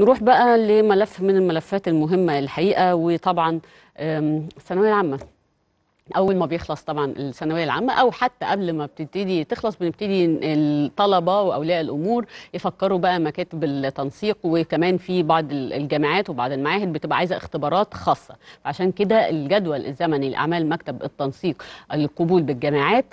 نروح بقى لملف من الملفات المهمة الحقيقة وطبعا الثانوية العامة اول ما بيخلص طبعا الثانويه العامه او حتى قبل ما بتبتدي تخلص بنبتدي الطلبه واولياء الامور يفكروا بقى مكاتب التنسيق وكمان في بعض الجامعات وبعض المعاهد بتبقى عايزه اختبارات خاصه فعشان كده الجدول الزمني لاعمال مكتب التنسيق القبول بالجامعات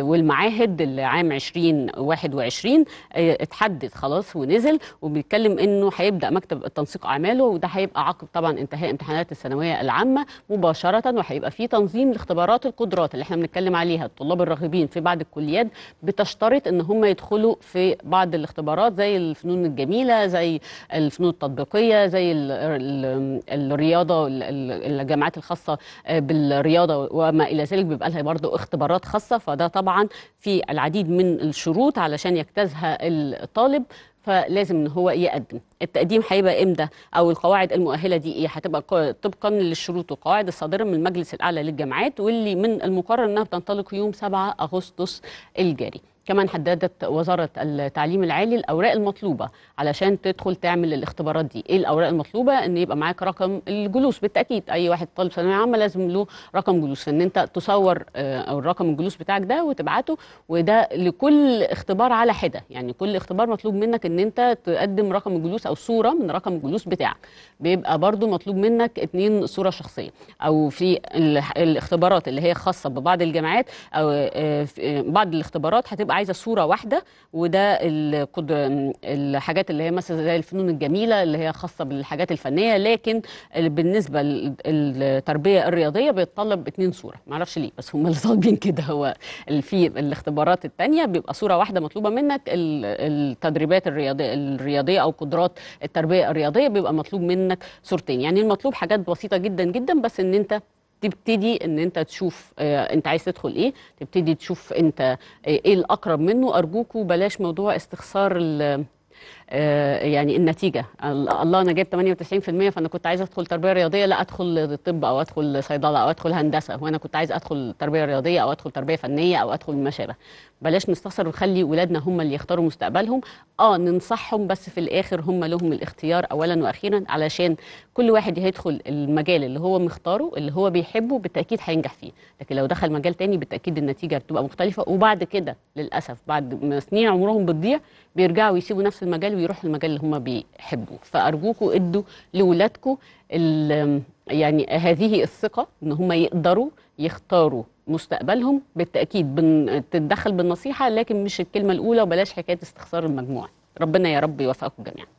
والمعاهد عام 2021 اتحدد خلاص ونزل وبيتكلم انه هيبدا مكتب التنسيق اعماله وده هيبقى عقب طبعا انتهاء امتحانات الثانويه العامه مباشره وهيبقى في تنظيم اختبارات القدرات اللي احنا بنتكلم عليها الطلاب الراغبين في بعض الكليات بتشترط ان هم يدخلوا في بعض الاختبارات زي الفنون الجميله زي الفنون التطبيقيه زي الـ الـ الرياضه الجامعات الخاصه بالرياضه وما الى ذلك بيبقى لها برضه اختبارات خاصه فده طبعا في العديد من الشروط علشان يجتازها الطالب فلازم ان هو يقدم التقديم هيبقى امتى او القواعد المؤهله دي ايه هتبقى طبقا للشروط والقواعد الصادره من المجلس الاعلى للجامعات واللي من المقرر انها بتنطلق يوم 7 اغسطس الجاري كمان حددت وزارة التعليم العالي الأوراق المطلوبة علشان تدخل تعمل الاختبارات دي إيه الأوراق المطلوبة إن يبقى معاك رقم الجلوس بالتأكيد أي واحد طالب ثانوية عامة لازم له رقم جلوس فإن أنت تصور أو آه، الرقم الجلوس بتاعك ده وتبعته وده لكل اختبار على حدة يعني كل اختبار مطلوب منك إن أنت تقدم رقم الجلوس أو صورة من رقم الجلوس بتاعك بيبقى برضو مطلوب منك اتنين صورة شخصية أو في الاختبارات اللي هي خاصة ببعض الجامعات أو آه، آه، بعض الاختبارات هتبقى عايزه صوره واحده وده الحاجات اللي هي مثلا زي الفنون الجميله اللي هي خاصه بالحاجات الفنيه لكن بالنسبه للتربيه الرياضيه بيتطلب اتنين صوره معرفش ليه بس هم اللي طالبين كده هو في الاختبارات الثانيه بيبقى صوره واحده مطلوبه منك التدريبات الرياضيه الرياضيه او قدرات التربيه الرياضيه بيبقى مطلوب منك صورتين يعني المطلوب حاجات بسيطه جدا جدا بس ان انت تبتدي ان انت تشوف آه، انت عايز تدخل ايه تبتدي تشوف انت آه، ايه الاقرب منه ارجوكوا بلاش موضوع استخسار آه، يعني النتيجه الله انا جايب 98% فانا كنت عايز ادخل تربيه رياضيه لا ادخل طب او ادخل صيدله او ادخل هندسه وانا كنت عايز ادخل تربيه رياضيه او ادخل تربيه فنيه او ادخل ما شابه بلاش نستصر ونخلي ولادنا هم اللي يختاروا مستقبلهم اه ننصحهم بس في الاخر هم لهم الاختيار اولا واخيرا علشان كل واحد هيدخل المجال اللي هو مختاره اللي هو بيحبه بالتاكيد هينجح فيه لكن لو دخل مجال تاني بالتاكيد النتيجه بتبقى مختلفه وبعد كده للاسف بعد ما سنين عمرهم بتضيع بيرجعوا يسيبوا نفس المجال ويروحوا المجال اللي هم بيحبوه فارجوكم ادوا لاولادكم يعني هذه الثقه ان هم يقدروا يختاروا مستقبلهم بالتاكيد تتدخل بالنصيحه لكن مش الكلمه الاولى وبلاش حكايه استخسار المجموع ربنا يا رب يوفقكم جميعا